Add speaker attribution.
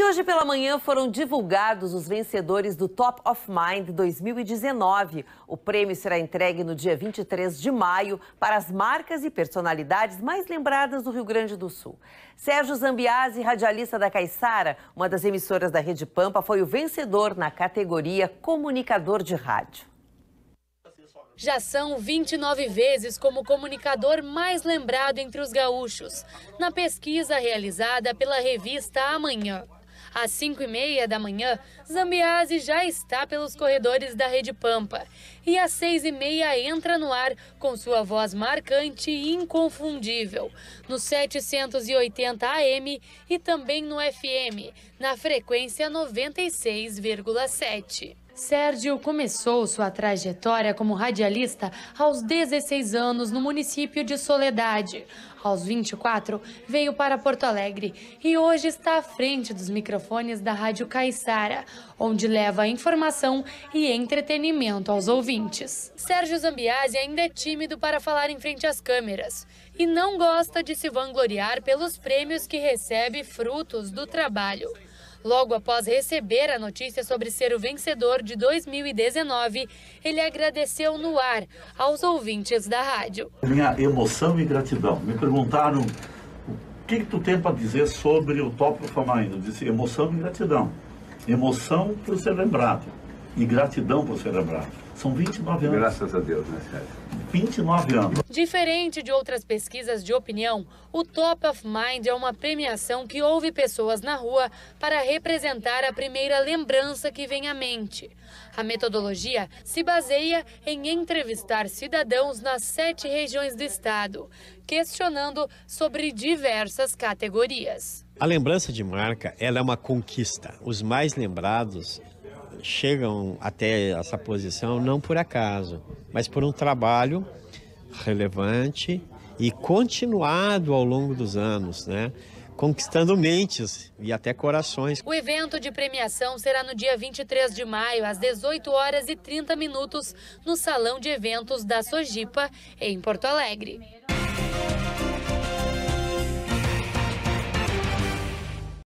Speaker 1: E hoje pela manhã foram divulgados os vencedores do Top of Mind 2019. O prêmio será entregue no dia 23 de maio para as marcas e personalidades mais lembradas do Rio Grande do Sul. Sérgio Zambiase, radialista da Caixara, uma das emissoras da Rede Pampa, foi o vencedor na categoria Comunicador de Rádio.
Speaker 2: Já são 29 vezes como comunicador mais lembrado entre os gaúchos, na pesquisa realizada pela revista Amanhã. Às 5 e meia da manhã, Zambiase já está pelos corredores da Rede Pampa. E às 6 e meia entra no ar com sua voz marcante e inconfundível. No 780 AM e também no FM, na frequência 96,7. Sérgio começou sua trajetória como radialista aos 16 anos no município de Soledade. Aos 24, veio para Porto Alegre e hoje está à frente dos microfones da Rádio Caixara, onde leva informação e entretenimento aos ouvintes. Sérgio Zambiasi ainda é tímido para falar em frente às câmeras e não gosta de se vangloriar pelos prêmios que recebe frutos do trabalho. Logo após receber a notícia sobre ser o vencedor de 2019, ele agradeceu no ar aos ouvintes da rádio.
Speaker 3: Minha emoção e gratidão. Me perguntaram o que, que tu tem para dizer sobre o Top Famaíno. Eu disse emoção e gratidão. Emoção por ser lembrado e gratidão por ser lembrado. São 29 anos. Graças a Deus, né, Sérgio? 29 anos.
Speaker 2: Diferente de outras pesquisas de opinião, o Top of Mind é uma premiação que ouve pessoas na rua para representar a primeira lembrança que vem à mente. A metodologia se baseia em entrevistar cidadãos nas sete regiões do estado, questionando sobre diversas categorias.
Speaker 3: A lembrança de marca ela é uma conquista. Os mais lembrados chegam até essa posição não por acaso, mas por um trabalho relevante e continuado ao longo dos anos, né? conquistando mentes e até corações.
Speaker 2: O evento de premiação será no dia 23 de maio, às 18 horas e 30 minutos, no Salão de Eventos da Sojipa, em Porto Alegre.